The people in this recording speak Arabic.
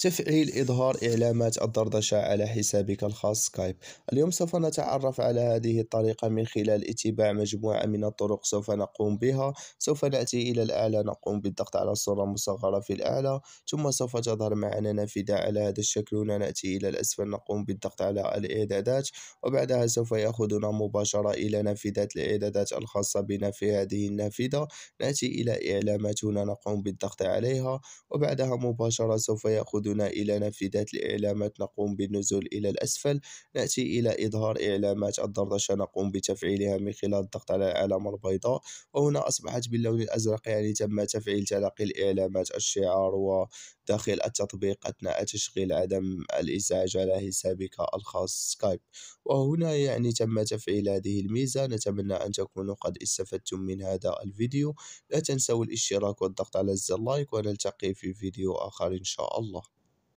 تفعيل إظهار إعلامات الدردشة على حسابك الخاص سكايب اليوم سوف نتعرف على هذه الطريقة من خلال اتباع مجموعة من الطرق سوف نقوم بها سوف نأتي إلى الأعلى نقوم بالضغط على الصورة المصغرة في الأعلى ثم سوف تظهر معنا نافذة على هذا الشكل هنا نأتي إلى الأسفل نقوم بالضغط على الإعدادات وبعدها سوف يأخذنا مباشرة إلى نافذة الإعدادات الخاصة بنا في هذه النافذة نأتي إلى إعلامات هنا نقوم بالضغط عليها وبعدها مباشرة سوف يأخذ يقودنا إلى نافذات الإعلامات نقوم بالنزول إلى الأسفل نأتي إلى إظهار إعلامات الدردشة نقوم بتفعيلها من خلال الضغط على العلامة البيضاء وهنا أصبحت باللون الأزرق يعني تم تفعيل تلقي الإعلامات الشعار وداخل التطبيق أثناء تشغيل عدم الإزعاج على حسابك الخاص سكايب وهنا يعني تم تفعيل هذه الميزة نتمنى أن تكونوا قد استفدتم من هذا الفيديو لا تنسوا الاشتراك والضغط على زر لايك ونلتقي في فيديو آخر إن شاء الله